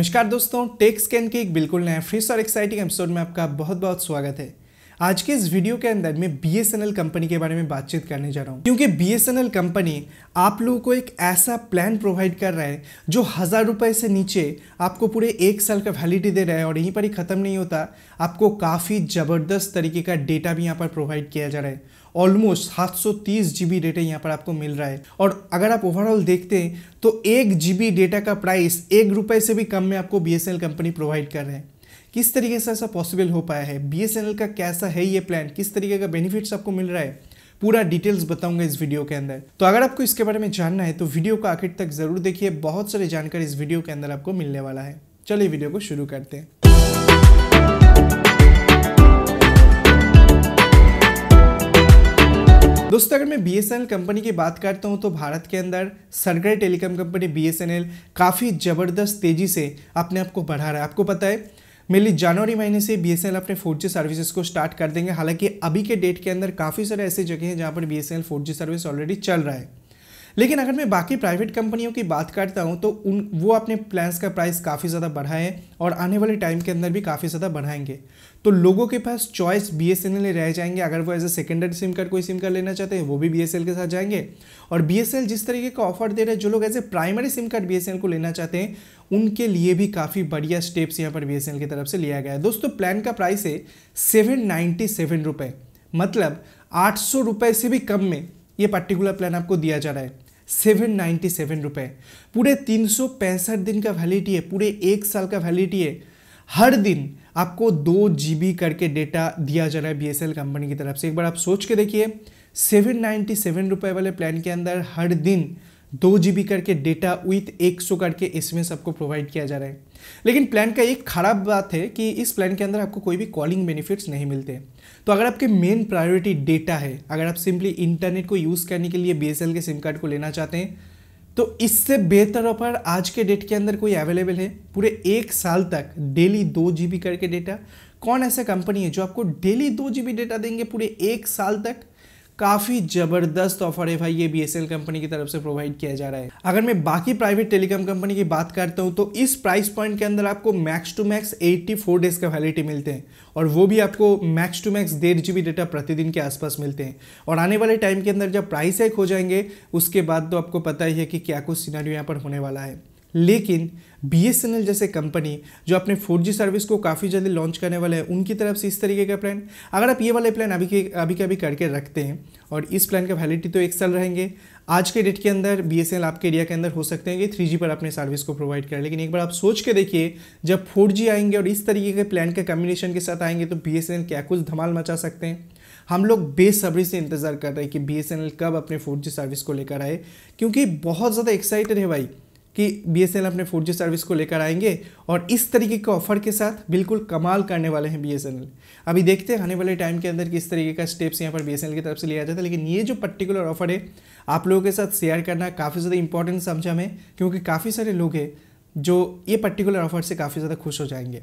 नमस्कार दोस्तों take scan के एक बिल्कुल नए फ्रेश और एक्साइटिंग एपिसोड में आपका बहुत बहुत स्वागत है आज के इस वीडियो के अंदर मैं बी कंपनी के बारे में बातचीत करने जा रहा हूँ क्योंकि बी कंपनी आप लोगों को एक ऐसा प्लान प्रोवाइड कर रहा है जो हज़ार रुपये से नीचे आपको पूरे एक साल का वैलिडिटी दे रहा है और यहीं पर ही ख़त्म नहीं होता आपको काफ़ी ज़बरदस्त तरीके का डेटा भी यहाँ पर प्रोवाइड किया जा रहा है ऑलमोस्ट सात सौ तीस जी बी डेटा यहाँ पर आपको मिल रहा है और अगर आप ओवरऑल देखते हैं तो एक जी बी डेटा का प्राइस एक रुपये से भी कम में आपको B S N L company provide कर रहे हैं किस तरीके से ऐसा पॉसिबल हो पाया है बी का कैसा है ये प्लान किस तरीके का बेनिफिट्स आपको मिल रहा है पूरा डिटेल्स बताऊंगा इस वीडियो के अंदर तो अगर आपको इसके बारे में जानना है तो वीडियो को आखिर तक जरूर देखिए बहुत सारी जानकारी इस वीडियो के अंदर आपको मिलने वाला है चलिए वीडियो को शुरू करते हैं दोस्तों अगर मैं बी कंपनी की बात करता हूं तो भारत के अंदर सरकारी टेलीकॉम कंपनी बीएसएनएल काफ़ी ज़बरदस्त तेज़ी से अपने आप को बढ़ा रहा है आपको पता है मेनली जनवरी महीने से बी अपने फोर जी सर्विसेज को स्टार्ट कर देंगे हालांकि अभी के डेट के अंदर काफ़ी सारे ऐसे जगह हैं जहाँ पर बी एस सर्विस ऑलरेडी चल रहा है लेकिन अगर मैं बाकी प्राइवेट कंपनियों की बात करता हूँ तो उन वो अपने प्लान्स का प्राइस काफ़ी ज़्यादा बढ़ाए और आने वाले टाइम के अंदर भी काफ़ी ज़्यादा बढ़ाएंगे तो लोगों के पास choice B S N L रह जाएंगे अगर वो as a secondary SIM card कोई सिम कार्ड लेना चाहते हैं वो भी बी एस एल के साथ जाएंगे और बी एस एल जिस तरीके का ऑफर दे रहे हैं जो लोग as a primary SIM card B S N L को लेना चाहते हैं उनके लिए भी काफ़ी बढ़िया स्टेप्स यहाँ पर बी एस एन एल की तरफ से लिया गया है दोस्तों प्लान का प्राइस है सेवन नाइन्टी सेवन रुपये मतलब आठ सौ रुपये से भी कम में ये पर्टिकुलर प्लान आपको दिया जा रहा है सेवन नाइन्टी सेवन रुपये पूरे तीन सौ पैंसठ दिन का वैलिडिटी है पूरे एक साल का वैलिडिटी है हर दिन आपको दो जी करके डेटा दिया जा रहा है बी कंपनी की तरफ से एक बार आप सोच के देखिए सेवन नाइन्टी सेवन रुपये वाले प्लान के अंदर हर दिन दो जी करके डेटा विथ एक सौ करके एस आपको प्रोवाइड किया जा रहा है लेकिन प्लान का एक ख़राब बात है कि इस प्लान के अंदर आपको कोई भी कॉलिंग बेनिफिट्स नहीं मिलते तो अगर आपके मेन प्रायोरिटी डेटा है अगर आप सिंपली इंटरनेट को यूज़ करने के लिए बी के सिम कार्ड को लेना चाहते हैं तो इससे बेहतर ऑफर आज के डेट के अंदर कोई अवेलेबल है पूरे एक साल तक डेली दो जी करके डेटा कौन ऐसा कंपनी है जो आपको डेली दो जी डेटा देंगे पूरे एक साल तक काफ़ी ज़बरदस्त ऑफर है भाई ये बी कंपनी की तरफ से प्रोवाइड किया जा रहा है अगर मैं बाकी प्राइवेट टेलीकॉम कंपनी की बात करता हूँ तो इस प्राइस पॉइंट के अंदर आपको max to max eighty four days का वैलिडिटी मिलते हैं और वो भी आपको मैक्स टू मैक्स डेढ़ जी डेटा प्रतिदिन के आसपास मिलते हैं और आने वाले टाइम के अंदर जब प्राइस एक हो जाएंगे उसके बाद तो आपको पता ही है कि क्या कुछ सीनारियों यहाँ पर होने वाला है लेकिन बी जैसे कंपनी जो अपने 4G सर्विस को काफ़ी जल्दी लॉन्च करने वाले हैं उनकी तरफ से इस तरीके का प्लान अगर आप ये वाले प्लान अभी के अभी के अभी करके रखते हैं और इस प्लान का वैलिडिटी तो एक साल रहेंगे आज के डेट के अंदर बी आपके एरिया के अंदर हो सकते हैं कि थ्री पर अपने सर्विस को प्रोवाइड करें लेकिन एक बार आप सोच के देखिए जब फोर आएंगे और इस तरीके के प्लान के कम्बिनेशन के साथ आएंगे तो बी क्या कुछ धमाल मचा सकते हैं हम लोग बेसब्री से इंतज़ार कर रहे हैं कि बी कब अपने फोर सर्विस को लेकर आए क्योंकि बहुत ज़्यादा एक्साइटेड है भाई कि बी अपने फोर सर्विस को लेकर आएंगे और इस तरीके के ऑफर के साथ बिल्कुल कमाल करने वाले हैं बी अभी देखते हैं आने वाले टाइम के अंदर किस तरीके का स्टेप्स यहाँ पर बी की तरफ से लिया जाता है लेकिन ये जो पर्टिकुलर ऑफर है आप लोगों के साथ शेयर करना काफ़ी ज़्यादा इंपॉर्टेंट समझा मैं क्योंकि काफ़ी सारे लोग हैं जो ये पर्टिकुलर ऑफर से काफ़ी ज़्यादा खुश हो जाएंगे